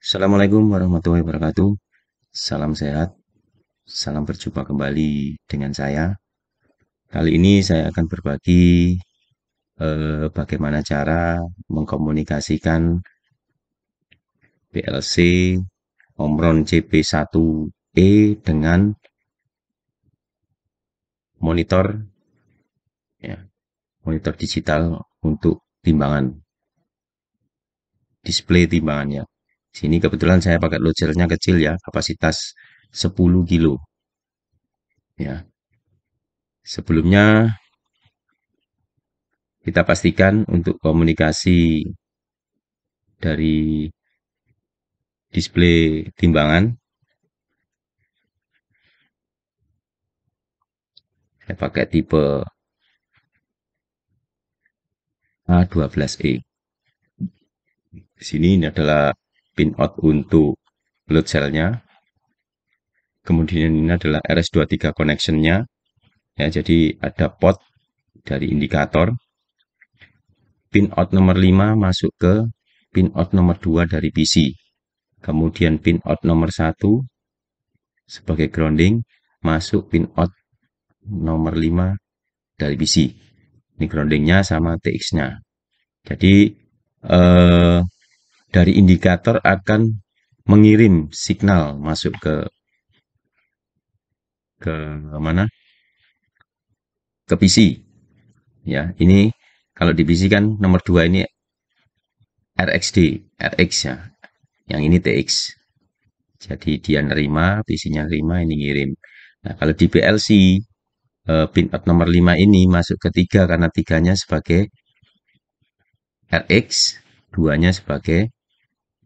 Assalamualaikum warahmatullahi wabarakatuh. Salam sehat. Salam berjumpa kembali dengan saya. Kali ini saya akan berbagi eh, bagaimana cara mengkomunikasikan PLC Omron CP1E dengan monitor ya, monitor digital untuk timbangan display timbangannya Sini kebetulan saya pakai lojernya kecil ya, kapasitas 10 kilo. Ya. Sebelumnya kita pastikan untuk komunikasi dari display timbangan saya pakai tipe A12E. Di sini ini adalah pin out untuk load cellnya, Kemudian ini adalah RS23 connection-nya. Ya, jadi ada pot dari indikator. Pin out nomor 5 masuk ke pin out nomor 2 dari PC. Kemudian pin out nomor 1 sebagai grounding masuk pin out nomor 5 dari PC. Ini groundingnya sama TX-nya. Jadi eh, dari indikator akan mengirim signal masuk ke ke mana? ke PC. Ya, ini kalau di PC kan nomor dua ini RXD, RX ya. Yang ini TX. Jadi dia nerima, PC-nya nerima, ini ngirim. Nah, kalau di PLC eh, pin out nomor lima ini masuk ke 3 karena tiganya sebagai RX, duanya sebagai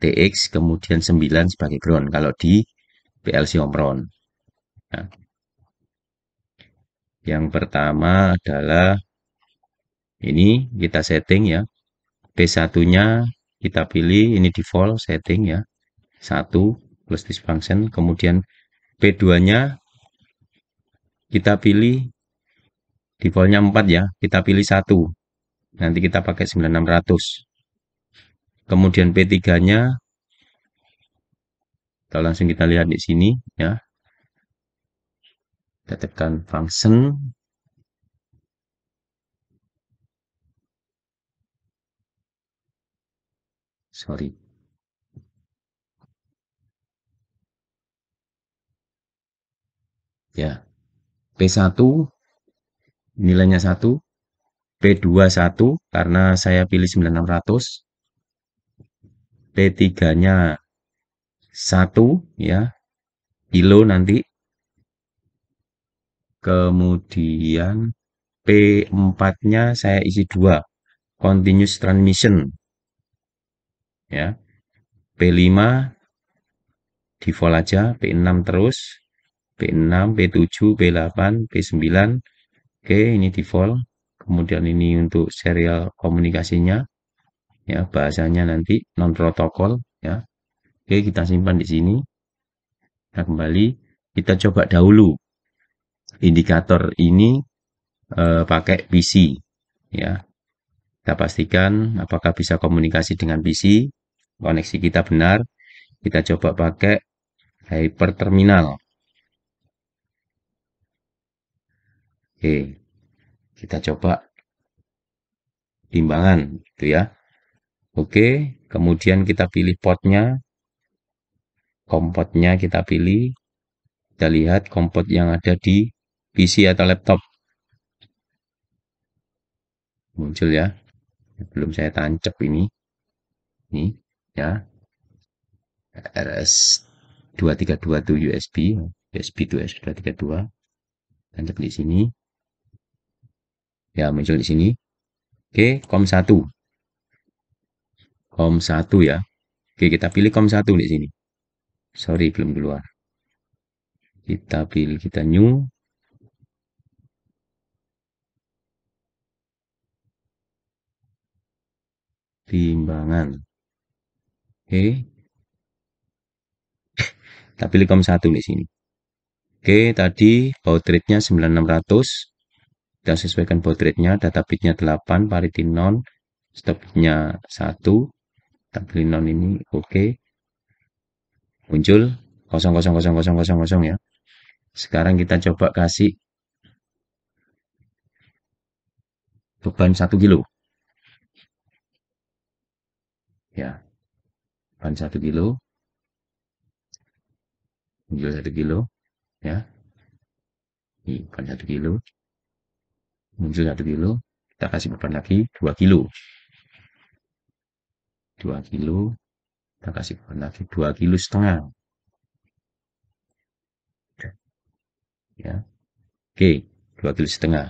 TX kemudian 9 sebagai ground kalau di PLC Omron. Nah, ya. yang pertama adalah ini kita setting ya. P1-nya kita pilih ini default setting ya. 1 plus this function kemudian P2-nya kita pilih defaultnya 4 ya. Kita pilih 1. Nanti kita pakai 9600 kemudian P3-nya kita langsung kita lihat di sini ya kita tekan function sorry ya P1 nilainya 1 P2 1 karena saya pilih 9600 p 3 nya 1 ya, kilo nanti. Kemudian P4-nya saya isi 2, continuous transmission. Ya. P5 default aja, P6 terus, P6, P7, P8, P9. Oke, ini default. Kemudian ini untuk serial komunikasinya ya bahasanya nanti non protokol ya oke kita simpan di sini nah kembali kita coba dahulu indikator ini eh, pakai PC ya kita pastikan apakah bisa komunikasi dengan PC koneksi kita benar kita coba pakai hyper terminal oke kita coba timbangan gitu ya Oke, kemudian kita pilih potnya. Kompotnya kita pilih. Kita lihat kompot yang ada di PC atau laptop. Muncul ya. Belum saya tancap ini. Ini ya. RS 232 USB, USB 2 S 232. Tancap di sini. Ya, muncul di sini. Oke, COM 1 home 1 ya. Oke, kita pilih home 1 di sini. Sorry, belum keluar. Kita pilih, kita new. Timbangan. Oke. Kita pilih home 1 di sini. Oke, tadi baud rate-nya 9600. Kita sesuaikan baud rate-nya, data bit-nya 8, parity non, stop nya 1, tabel non ini oke okay. muncul 0000000 ya sekarang kita coba kasih beban 1 kilo ya beban 1 kilo muncul 1 kilo ya ini beban 1 kilo muncul 1 kilo kita kasih beban lagi 2 kilo 2 kilo kita kasih pohon lagi 2 kilo setengah ya oke 2 kilo setengah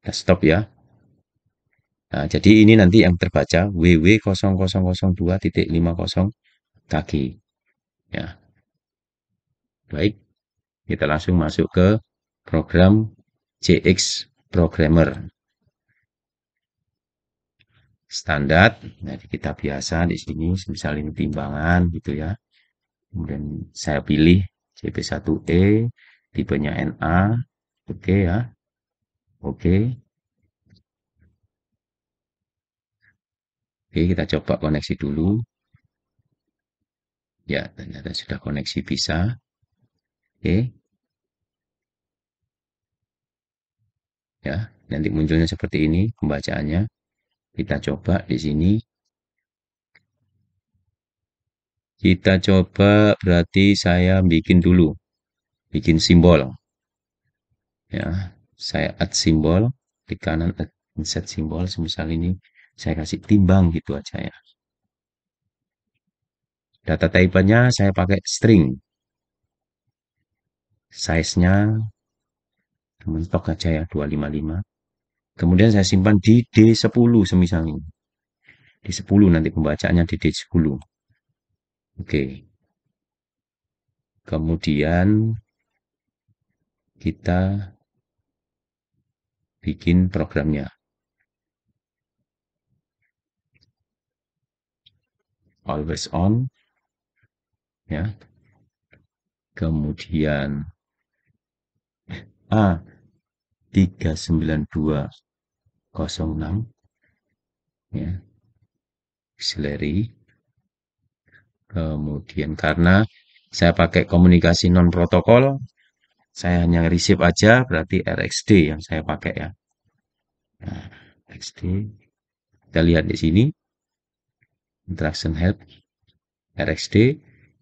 kita stop ya nah, jadi ini nanti yang terbaca WW0002.50 kg ya baik kita langsung masuk ke program CX Programmer standar dari kita biasa di sini misalnya timbangan gitu ya kemudian saya pilih CP1E tipenya NA oke okay ya oke okay. oke okay, kita coba koneksi dulu ya ternyata sudah koneksi bisa oke ya nanti munculnya seperti ini pembacaannya kita coba di sini. Kita coba berarti saya bikin dulu. Bikin simbol. Ya, saya add simbol. Di kanan insert simbol. Misal ini saya kasih timbang gitu aja ya. Data type-nya saya pakai string. Size-nya mentok aja ya 255. Kemudian saya simpan di D10 semisal ini. D10 nanti pembacaannya di D10. Oke. Kemudian kita bikin programnya. Always on. Ya. Kemudian A392 ah, 06 ya seleri kemudian karena saya pakai komunikasi non protokol saya hanya receive aja berarti RXD yang saya pakai ya nah, RXD kita lihat di sini interaction help RXD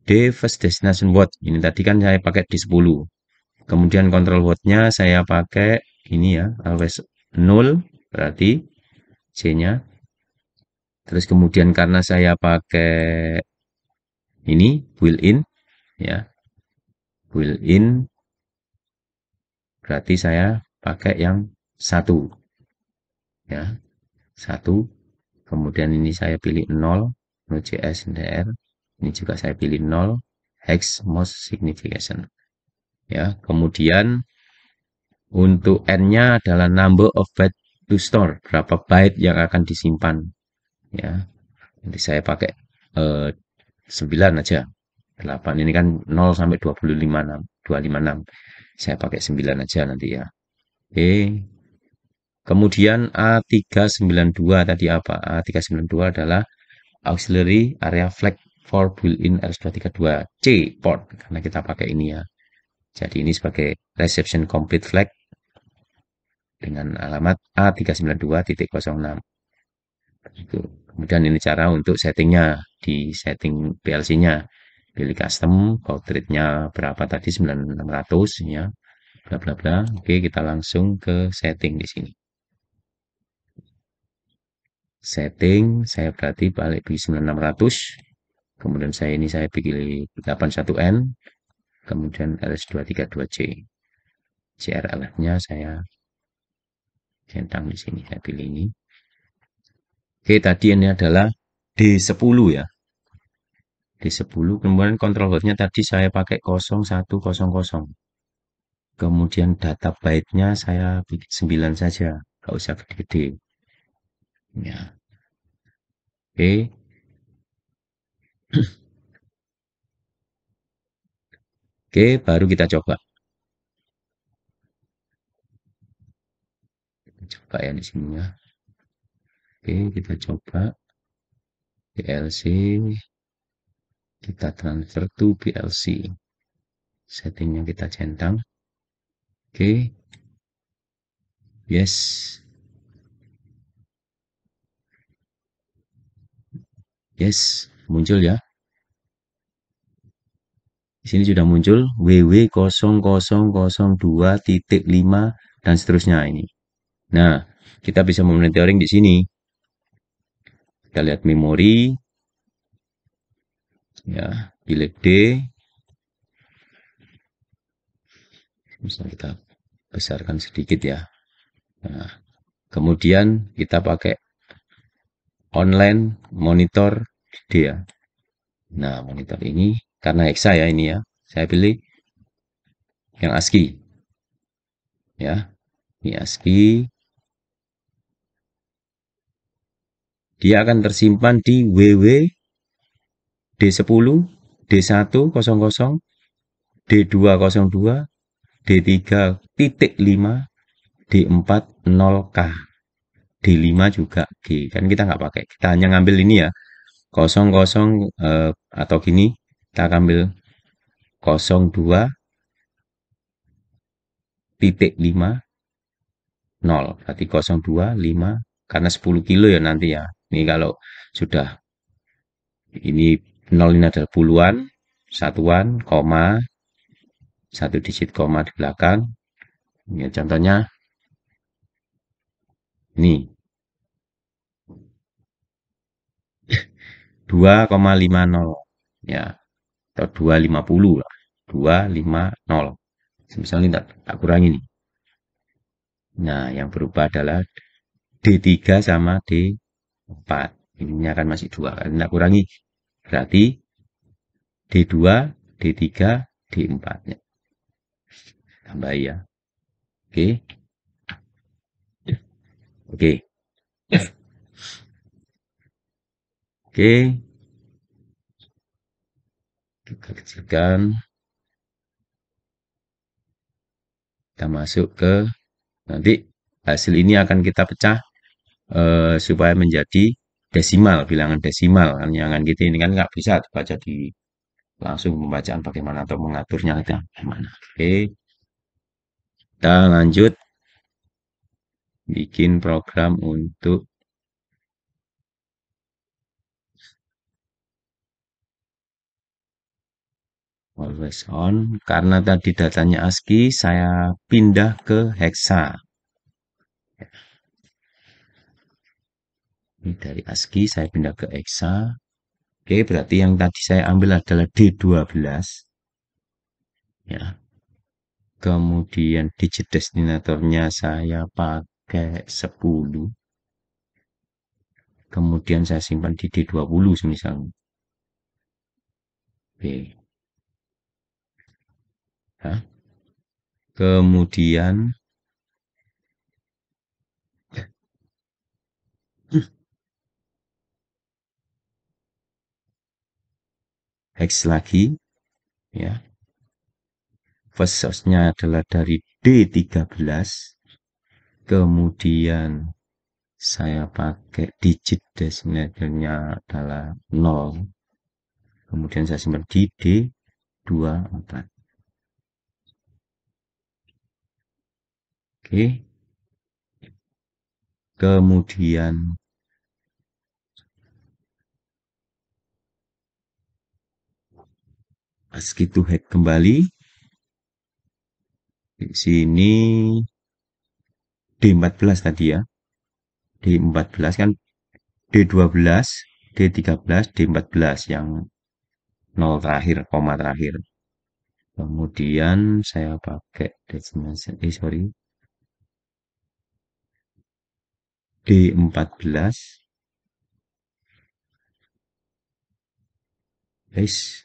D first destination word ini tadi kan saya pakai di 10 kemudian control wordnya saya pakai ini ya always 0 berarti C-nya. Terus kemudian karena saya pakai ini built-in, ya, built-in, berarti saya pakai yang satu, ya, satu. Kemudian ini saya pilih 0, Node.js NDR. Ini juga saya pilih 0, hex most signification. Ya, kemudian untuk n-nya adalah number of bad to store berapa byte yang akan disimpan ya nanti saya pakai eh, 9 aja 8 ini kan 0 sampai 25 6, 256 saya pakai 9 aja nanti ya oke kemudian A392 tadi apa A392 adalah auxiliary area flag for built-in RS232 C port karena kita pakai ini ya jadi ini sebagai reception complete flag dengan alamat A392.06. Itu. Kemudian ini cara untuk settingnya di setting PLC-nya. Pilih custom, rate nya berapa tadi 9600 ya. Bla bla bla. Oke, kita langsung ke setting di sini. Setting, saya berarti balik di 9600. Kemudian saya ini saya pilih 81N, kemudian LS232C. CRLF-nya saya centang di sini saya pilih ini oke tadi ini adalah D10 ya D10 kemudian kontrol hotnya tadi saya pakai 0100 kemudian data byte-nya saya bikin 9 saja nggak usah gede-gede ya oke oke baru kita coba coba ya di sini ya oke kita coba PLC kita transfer to PLC settingnya kita centang oke yes yes muncul ya di sini sudah muncul WW0002.5 dan seterusnya ini Nah, kita bisa memonitoring di sini. Kita lihat memori. Ya, pilih D. Misalnya kita besarkan sedikit ya. Nah, kemudian kita pakai online monitor D ya. Nah, monitor ini karena Hexa ya ini ya. Saya pilih yang ASCII. Ya, ini ASCII dia akan tersimpan di WW D10, D100, D202, D3.5, D40K. D5 juga G. Kan kita nggak pakai. Kita hanya ngambil ini ya. 00 eh, atau gini. Kita ambil 02 titik 5 0. Berarti 025 karena 10 kilo ya nanti ya. Ini kalau sudah ini nol ini adalah puluhan, satuan, koma, satu digit koma di belakang. Ini ya, contohnya ini 2,50 ya atau 250 lah 250 misalnya tak, tak kurang ini nah yang berubah adalah D3 sama D 4. Ininya kan masih 2. Kan. Kita kurangi. Berarti D2, D3, D4. -nya. Tambah ya. Oke. Oke. Oke. Kita kecilkan. Kita masuk ke nanti hasil ini akan kita pecah eh, supaya menjadi desimal bilangan desimal kan jangan gitu ini kan nggak bisa dibaca di langsung pembacaan bagaimana atau mengaturnya itu bagaimana oke kita lanjut bikin program untuk always on karena tadi datanya ASCII saya pindah ke hexa Ini dari ASCII saya pindah ke EXA. Oke, berarti yang tadi saya ambil adalah D12. Ya. Kemudian digit destinatornya saya pakai 10. Kemudian saya simpan di D20 misalnya. Oke. Hah? Kemudian hex lagi ya first adalah dari D13 kemudian saya pakai digit designatornya adalah 0 kemudian saya simpan di D24 oke kemudian ASCII to hack kembali. Di sini D14 tadi ya. D14 kan D12, D13, D14 yang nol terakhir, koma terakhir. Kemudian saya pakai destination, eh sorry, D14 guys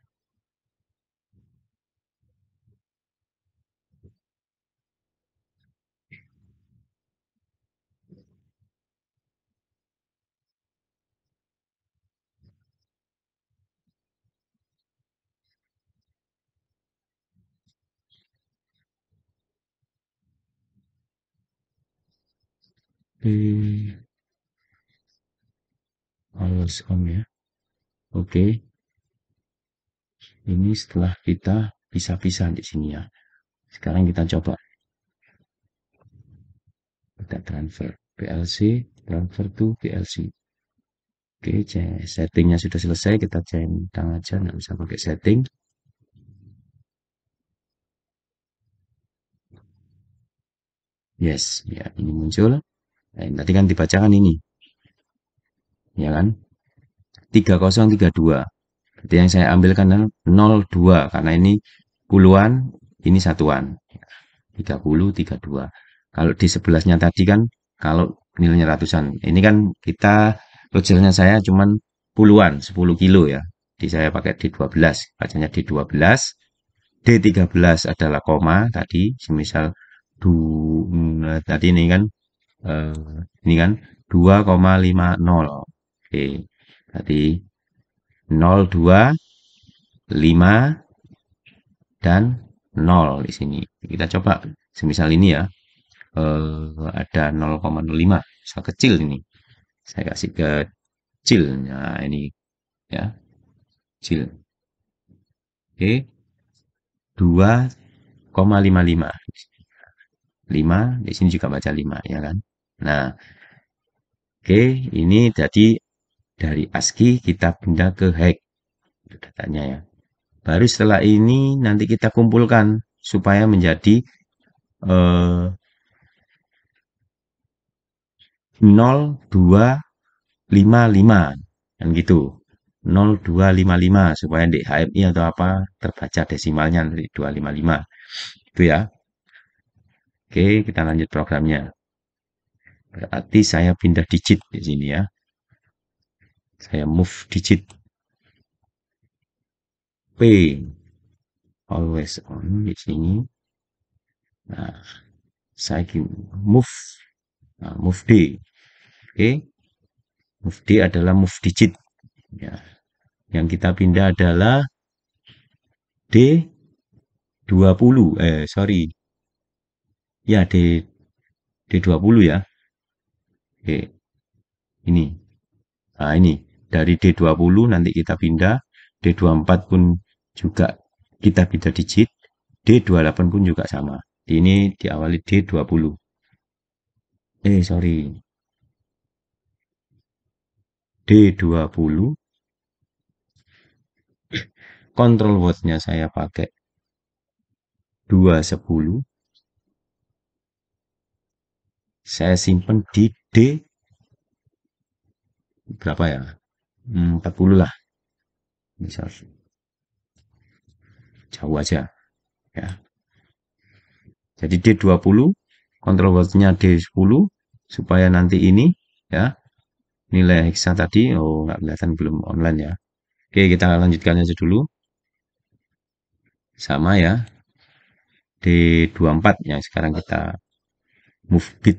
Oke. ya. Oke. Ini setelah kita pisah-pisah di sini ya. Sekarang kita coba. Kita transfer PLC, transfer to PLC. Oke, settingnya sudah selesai. Kita centang aja, nggak bisa pakai setting. Yes, ya ini muncul. Nah, yang tadi kan dibacakan ini. Ya kan? 3032. Berarti yang saya ambil kan 02 karena ini puluhan, ini satuan. 30 32. Kalau di sebelahnya tadi kan kalau nilainya ratusan. Ini kan kita lojernya saya cuman puluhan, 10 kilo ya. Di saya pakai D12, bacanya D12. D13 adalah koma tadi, semisal du, mm, tadi ini kan eh, ini kan 2,50 oke berarti 025 dan 0 di sini kita coba semisal ini ya eh, ada 0,05 misal kecil ini saya kasih kecil nah ini ya kecil oke 2,55 5 di sini juga baca 5 ya kan Nah, oke, okay, ini jadi dari ASCII kita pindah ke hex. Itu datanya ya. Baru setelah ini nanti kita kumpulkan supaya menjadi eh, 0255 kan gitu. 0255 supaya di HMI e atau apa terbaca desimalnya nanti 255. Itu ya. Oke, kita lanjut programnya. Berarti saya pindah digit di sini ya. Saya move digit. P always on di sini. Nah, saya move nah, move D. Oke. Okay. Move D adalah move digit. Ya. Yang kita pindah adalah D 20 eh sorry ya D D20 ya Oke. Ini. Nah, ini dari D20 nanti kita pindah, D24 pun juga kita pindah digit, D28 pun juga sama. Ini diawali D20. Eh, sorry. D20 control word-nya saya pakai 210 saya simpen di D berapa ya 40 hmm, lah misal jauh aja ya jadi D20 kontrol wordnya D10 supaya nanti ini ya nilai heksa tadi oh nggak kelihatan belum online ya oke kita lanjutkan aja dulu sama ya D24 yang sekarang kita Mufbit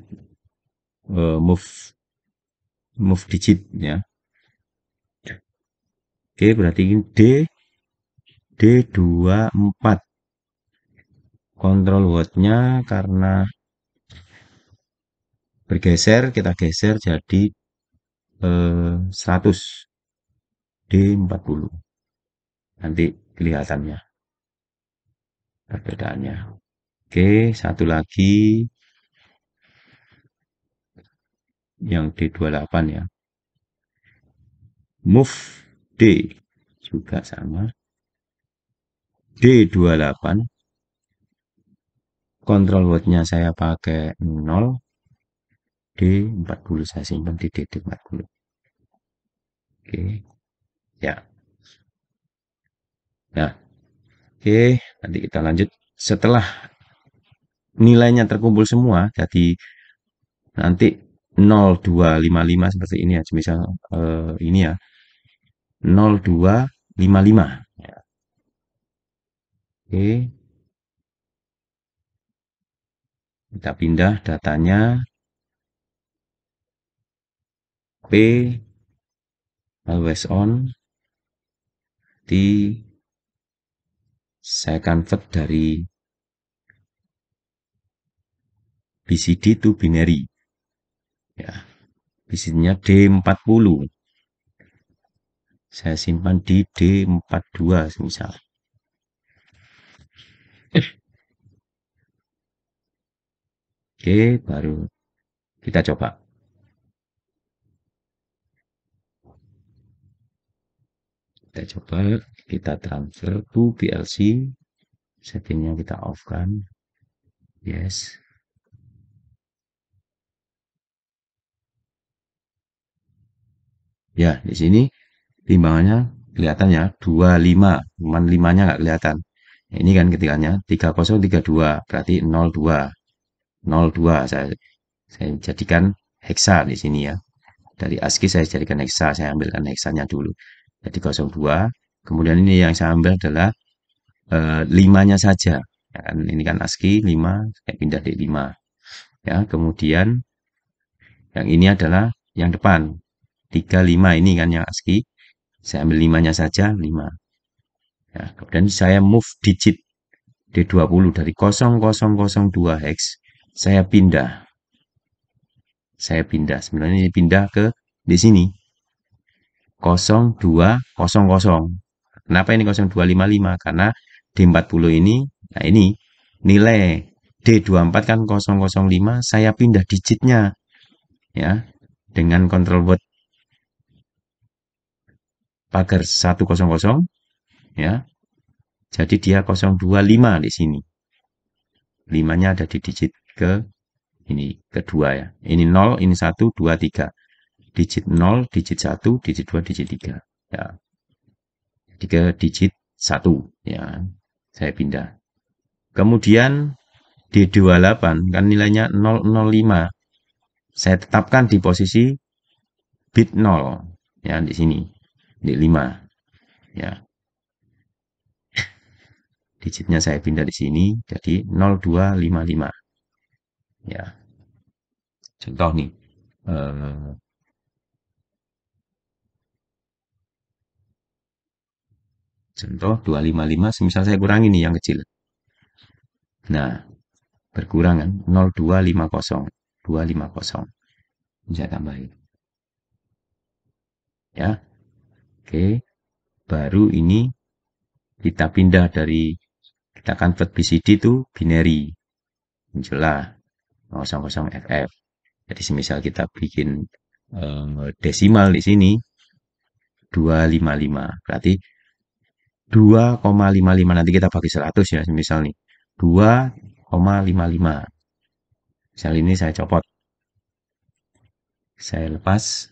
uh, eh, move move digit ya oke berarti ini D D24 kontrol wordnya karena bergeser kita geser jadi eh, 100 D40 nanti kelihatannya perbedaannya oke satu lagi yang D28 ya. Move D juga sama. D28 kontrol wordnya saya pakai 0 D40 saya simpan di D40 oke ya nah oke nanti kita lanjut setelah nilainya terkumpul semua jadi nanti 0255 seperti ini ya misal eh, ini ya 0255 ya. oke kita pindah datanya P always on di saya convert dari BCD to binary ya bisinnya D40 saya simpan di D42 misal Oke, baru kita coba. Kita coba, kita transfer to PLC. Settingnya kita off kan. Yes. Ya, di sini timbangannya kelihatan ya, 25, cuman 5-nya nggak kelihatan. Ya, ini kan ketikannya 3032, berarti 02. 02 saya saya jadikan heksa di sini ya. Dari ASCII saya jadikan heksa, saya ambilkan heksanya dulu. Jadi 02, kemudian ini yang saya ambil adalah e, eh, 5-nya saja. Ya kan? Ini kan ASCII 5, saya pindah di 5 Ya, kemudian yang ini adalah yang depan 3, 5 ini kan yang ASCII. Saya ambil 5-nya saja, 5. Ya, kemudian saya move digit D20 dari 0002 hex. Saya pindah. Saya pindah. Sebenarnya ini pindah ke di sini. 0200. Kenapa ini 0255? Karena D40 ini, nah ini nilai D24 kan 005, saya pindah digitnya. Ya, dengan control word pagar 100 ya. Jadi dia 025 di sini. 5-nya ada di digit ke ini kedua ya. Ini 0, ini 1, 2, 3. Digit 0, digit 1, digit 2, digit 3 ya. Jadi ke digit 1 ya. Saya pindah. Kemudian D28 kan nilainya 005. Saya tetapkan di posisi bit 0 ya di sini. D5 ya digitnya saya pindah di sini jadi 0255 ya contoh nih eh, contoh 255 semisal saya kurangi nih yang kecil nah berkurang kan 0250 250 bisa tambahin ya Oke, baru ini kita pindah dari kita convert BCD itu binary. Muncullah 00FF. Jadi semisal kita bikin um, desimal di sini 255. Berarti 2,55 nanti kita bagi 100 ya semisal nih. 2,55. Misal ini saya copot. Saya lepas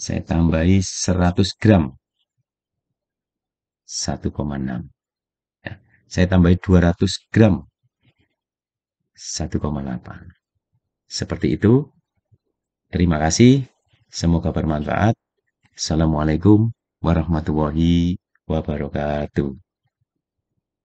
Saya tambahi 100 gram. 1,6. Ya. Saya tambahi 200 gram. 1,8. Seperti itu. Terima kasih. Semoga bermanfaat. Assalamualaikum warahmatullahi wabarakatuh.